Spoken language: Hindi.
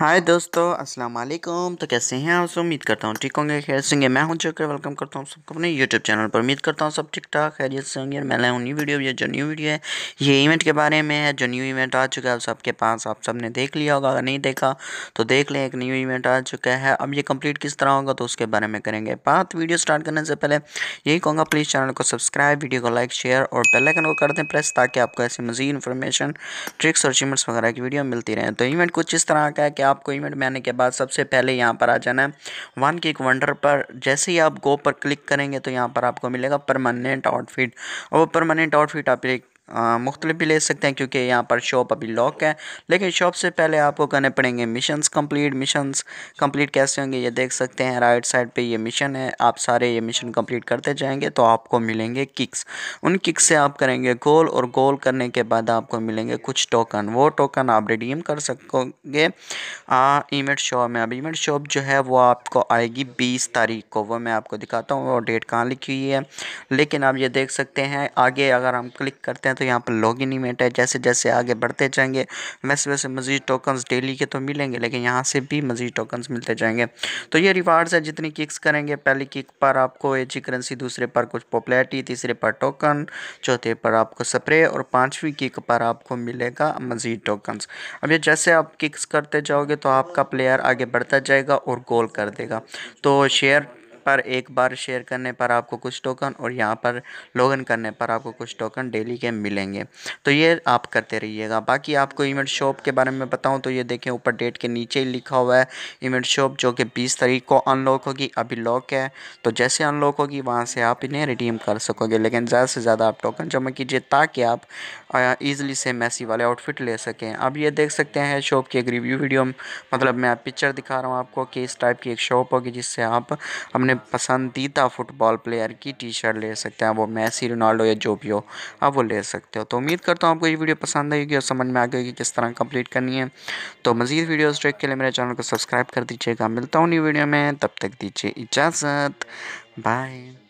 हाय दोस्तों अस्सलाम वालेकुम तो कैसे हैं आप उम्मीद करता हूँ ठीक होंगे खैर से होंगे मैं हूँ जोकर वेलकम करता हूँ सबको अपने यूट्यूब चैनल पर उम्मीद करता हूँ सब ठीक ठाक खैरियत से होंगे मैं लाया हूँ न्यू वीडियो ये जो न्यू वीडियो है ये इवेंट के बारे में है जो न्यू इवेंट आ चुका है सबके पास आप सब ने देख लिया होगा अगर नहीं देखा तो देख लें एक न्यू इवेंट आ चुका है अब ये कम्प्लीट किस तरह होगा तो उसके बारे में करेंगे बात वीडियो स्टार्ट करने से पहले यही कहूँगा प्लीज़ चैनल को सब्सक्राइब वीडियो को लाइक शेयर और बेलाइकन को कर दें प्रेस ताकि आपको ऐसी मजीद इन्फॉर्मेशन ट्रिक्स और चिमट्स वगैरह की वीडियो मिलती रहे तो इवेंट कुछ इस तरह का है कि आपको इवेंट में आने के बाद सबसे पहले यहाँ पर आ जाना है वन किक वंडर पर जैसे ही आप गो पर क्लिक करेंगे तो यहाँ पर आपको मिलेगा परमानेंट आउटफिट और वो परमानेंट आउटफिट आप एक मुख्तलिफ भी ले सकते हैं क्योंकि यहाँ पर शॉप अभी लॉक है लेकिन शॉप से पहले आपको करने पड़ेंगे मिशंस कंप्लीट मिशंस कंप्लीट कैसे होंगे ये देख सकते हैं राइट साइड पे ये मिशन है आप सारे ये मिशन कंप्लीट करते जाएंगे तो आपको मिलेंगे किक्स उन किक्स से आप करेंगे गोल और गोल करने के बाद आपको मिलेंगे कुछ टोकन वो टोकन आप रिडीम कर सकोगे ईमेट शॉप में अब ईमेट शॉप जो है वो आपको आएगी बीस तारीख को वह मैं आपको दिखाता हूँ वो डेट कहाँ लिखी हुई है लेकिन आप ये देख सकते हैं आगे अगर हम क्लिक करते हैं तो तो यहाँ पर लॉग इन इवेंट है जैसे जैसे आगे बढ़ते जाएंगे वैसे वैसे मज़ीद टोकन्स डेली के तो मिलेंगे लेकिन यहाँ से भी मज़ीद टोकन्स मिलते जाएंगे तो ये रिवार्ड्स है जितनी किक्स करेंगे पहली किक पर आपको एची करेंसी दूसरे पर कुछ पॉपुलैरिटी तीसरे पर टोकन चौथे पर आपको स्प्रे और पाँचवीं किक पर आपको मिलेगा मज़ीद टोकन्स अब ये जैसे आप किक्स करते जाओगे तो आपका प्लेयर आगे बढ़ता जाएगा और गोल कर देगा तो शेयर पर एक बार शेयर करने पर आपको कुछ टोकन और यहाँ पर लॉगिन करने पर आपको कुछ टोकन डेली के मिलेंगे तो ये आप करते रहिएगा बाकी आपको इवेंट शॉप के बारे में बताऊँ तो ये देखें ऊपर डेट के नीचे ही लिखा हुआ है इवेंट शॉप जो कि बीस तारीख को अनलॉक होगी अभी लॉक है तो जैसे अनलॉक होगी वहाँ से आप इन्हें रिडीम कर सकोगे लेकिन ज़्यादा से ज़्यादा आप टोकन जमा कीजिए ताकि आप ईज़िली से मैसी वाले आउटफिट ले सकें अब ये देख सकते हैं शॉप की एक रिव्यू वीडियो मतलब मैं पिक्चर दिखा रहा हूँ आपको कि इस टाइप की एक शॉप होगी जिससे आप अपने पसंदीदा फुटबॉल प्लेयर की टी शर्ट ले सकते हैं वो मैसी रोनाल्डो या जो भी हो आप वो ले सकते हो तो उम्मीद करता हूँ आपको ये वीडियो पसंद आएगी और समझ में आ गई कि किस तरह कंप्लीट करनी है तो मज़ीद वीडियोज़ ट्रैक के लिए मेरे चैनल को सब्सक्राइब कर दीजिएगा मिलता हूँ न्यू वीडियो में तब तक दीजिए इजाज़त बाय